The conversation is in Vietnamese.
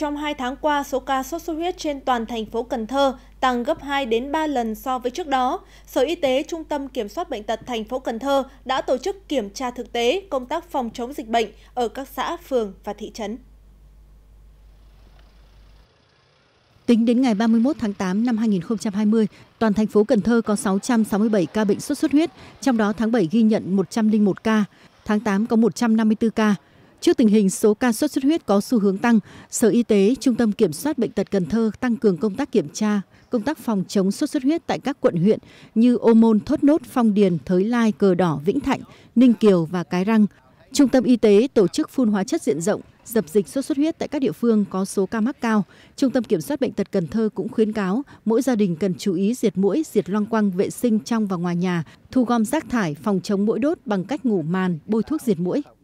Trong 2 tháng qua, số ca sốt xuất huyết trên toàn thành phố Cần Thơ tăng gấp 2 đến 3 lần so với trước đó. Sở Y tế Trung tâm Kiểm soát bệnh tật thành phố Cần Thơ đã tổ chức kiểm tra thực tế công tác phòng chống dịch bệnh ở các xã, phường và thị trấn. Tính đến ngày 31 tháng 8 năm 2020, toàn thành phố Cần Thơ có 667 ca bệnh sốt xuất huyết, trong đó tháng 7 ghi nhận 101 ca, tháng 8 có 154 ca, Trước tình hình số ca sốt xuất huyết có xu hướng tăng, Sở Y tế, Trung tâm Kiểm soát Bệnh tật Cần Thơ tăng cường công tác kiểm tra, công tác phòng chống sốt xuất huyết tại các quận huyện như Ô Môn, Thốt Nốt, Phong Điền, Thới Lai, Cờ Đỏ, Vĩnh Thạnh, Ninh Kiều và Cái Răng. Trung tâm Y tế tổ chức phun hóa chất diện rộng, dập dịch sốt xuất huyết tại các địa phương có số ca mắc cao. Trung tâm Kiểm soát Bệnh tật Cần Thơ cũng khuyến cáo mỗi gia đình cần chú ý diệt mũi, diệt loang quăng, vệ sinh trong và ngoài nhà, thu gom rác thải, phòng chống mũi đốt bằng cách ngủ màn, bôi thuốc diệt mũi.